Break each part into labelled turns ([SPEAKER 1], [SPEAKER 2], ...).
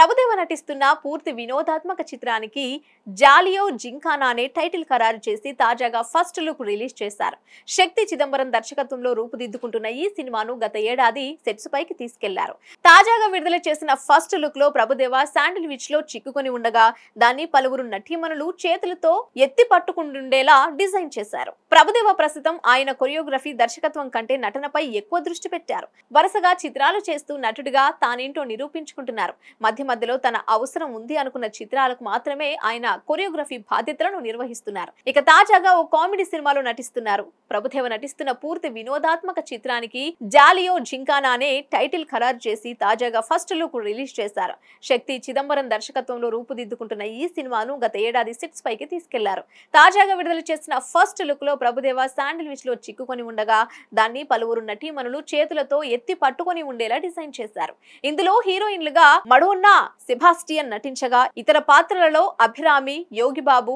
[SPEAKER 1] ప్రభుదేవ నటిస్తున్న పూర్తి వినోదాత్మక చిత్రానికి జాలియో జింకానా అనే టైటిల్ ఖరారు చేసి తాజాగా ఫస్ట్ లుక్ రిలీజ్ చేశారు శక్తి చిదంబరం దర్శకత్వంలో రూపుదిద్దుకుంటున్న ఈ సినిమాను గత ఏడాది సెట్స్ పైకి తీసుకెళ్లారు తాజాగా విడుదల చేసిన ఫస్ట్ లుక్ లో ప్రభుదేవ విచ్ లో చిక్కుకొని ఉండగా దాన్ని పలువురు నటీమణులు చేతులతో ఎత్తి పట్టుకుంటుండేలా డిజైన్ చేశారు ప్రభుదేవ ప్రస్తుతం ఆయన కొరియోగ్రఫీ దర్శకత్వం కంటే నటనపై ఎక్కువ దృష్టి పెట్టారు వరుసగా చిత్రాలు చేస్తూ నటుడిగా తానేంటో నిరూపించుకుంటున్నారు మధ్యలో తన అవసరం ఉంది అనుకున్న చిత్రాలకు మాత్రమే ఆయన కొరియోగ్రఫీ బాధ్యతలను నిర్వహిస్తున్నారు ఇక తాజాగా ఓ కామెడీ సినిమాలో నటిస్తున్నారు ప్రభుదేవ నటిస్తున్న పూర్తి వినోదాత్మక చిత్రానికి జాలియో జింకానా అనే టైటిల్ ఖరారు చేసి తాజాగా ఫస్ట్ లుక్ రిలీజ్ చేశారు శక్తి చిదంబరం దర్శకత్వంలో రూపుదిద్దుకుంటున్న ఈ సినిమాను గత ఏడాది సిట్స్ పైకి తీసుకెళ్లారు తాజాగా విడుదల చేసిన ఫస్ట్ లుక్ లో ప్రభుదేవ శాండిల్విచ్ లో చిక్కుకొని ఉండగా దాన్ని పలువురు నటీమణులు చేతులతో ఎత్తి పట్టుకొని ఉండేలా డిజైన్ చేశారు ఇందులో హీరోయిన్లుగా మడోన్నా సెబాస్టియన్ నటించగా ఇతర పాత్రలలో అభిరామి యోగిబాబు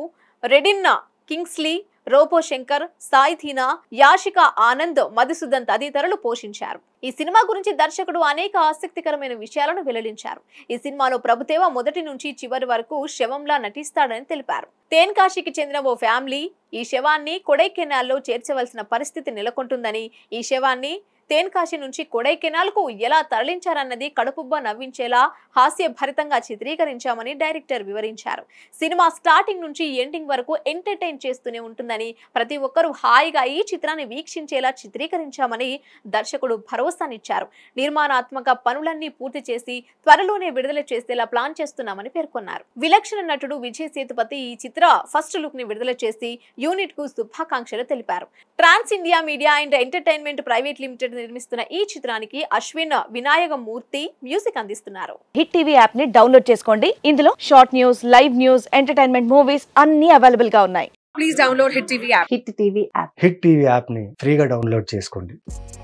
[SPEAKER 1] రెడిన్నా కింగ్స్లీ రోపో శంకర్ సాయిధీనా యాషిక ఆనంద్ మధుసూదన్ తదితరులు పోషించారు ఈ సినిమా గురించి దర్శకుడు అనేక ఆసక్తికరమైన విషయాలను వెల్లడించారు ఈ సినిమాలో ప్రభుదేవ మొదటి నుంచి చివరి వరకు శవంలా నటిస్తాడని తెలిపారు తేన్కాశీకి చెందిన ఓ ఫ్యామిలీ ఈ శవాన్ని కొడైకెనాల్లో చేర్చవలసిన పరిస్థితి నెలకొంటుందని ఈ శవాన్ని తేన్కాశీ నుంచి కొడైకెనాల్ కు ఎలా తరలించారన్నది కడుపుబ్బ నవ్వించేలా హాస్యభరితంగా చిత్రీకరించామని డైరెక్టర్ వివరించారు సినిమా స్టార్టింగ్ నుంచి ఎండింగ్ వరకు ఎంటర్టైన్ చేస్తూనే ఉంటుందని ప్రతి ఒక్కరూ హాయిగా ఈ చిత్రాన్ని వీక్షించేలా చిత్రీకరించామని దర్శకుడు భరోసానిచ్చారు నిర్మాణాత్మక పనులన్నీ పూర్తి చేసి త్వరలోనే విడుదల చేసేలా ప్లాన్ చేస్తున్నామని పేర్కొన్నారు విలక్షణ నటుడు విజయ్ సేతుపతి ఈ చిత్ర ఫస్ట్ లుక్ ని విడుదల చేసి యూనిట్ కు శుభాకాంక్షలు తెలిపారు Trans India media and entertainment private limited నిర్మిస్తున్న ఈ చిత్రానికి అశ్విన్ వినాయక మూర్తి మ్యూజిక్ అందిస్తున్నారు హిట్ టీవీ యాప్ ని డౌన్లోడ్ చేసుకోండి ఇందులో short news live news entertainment movies అన్ని అవైలబుల్ గా ఉన్నాయి please download hit TV app hit TV app hit TV app ని ఫ్రీగా డౌన్లోడ్ చేసుకోండి